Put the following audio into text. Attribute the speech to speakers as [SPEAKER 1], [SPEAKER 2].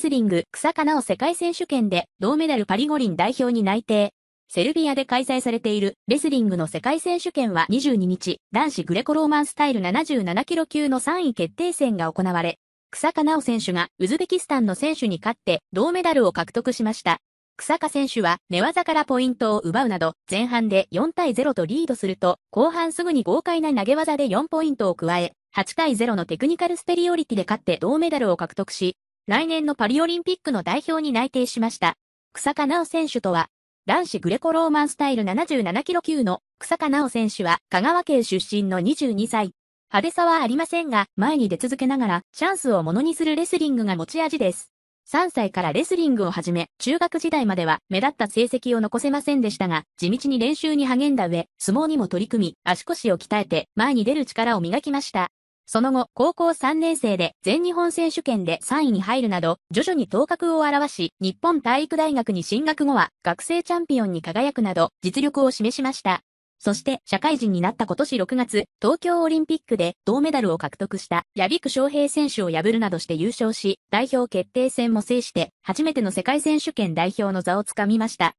[SPEAKER 1] スリング草加奈世界選手権で銅メダルパリ五輪代表に内定。セルビアで開催されているレスリングの世界選手権は22日、男子グレコローマンスタイル77キロ級の3位決定戦が行われ、草加奈選手がウズベキスタンの選手に勝って銅メダルを獲得しました。草加選手は寝技からポイントを奪うなど、前半で4対0とリードすると、後半すぐに豪快な投げ技で4ポイントを加え、8対0のテクニカルスペリオリティで勝って銅メダルを獲得し、来年のパリオリンピックの代表に内定しました。草加奈緒選手とは、男子グレコローマンスタイル77キロ級の草加奈緒選手は香川県出身の22歳。派手さはありませんが、前に出続けながらチャンスをものにするレスリングが持ち味です。3歳からレスリングを始め、中学時代までは目立った成績を残せませんでしたが、地道に練習に励んだ上、相撲にも取り組み、足腰を鍛えて前に出る力を磨きました。その後、高校3年生で全日本選手権で3位に入るなど、徐々に頭角を現し、日本体育大学に進学後は、学生チャンピオンに輝くなど、実力を示しました。そして、社会人になった今年6月、東京オリンピックで銅メダルを獲得した、ヤビク翔平選手を破るなどして優勝し、代表決定戦も制して、初めての世界選手権代表の座をつかみました。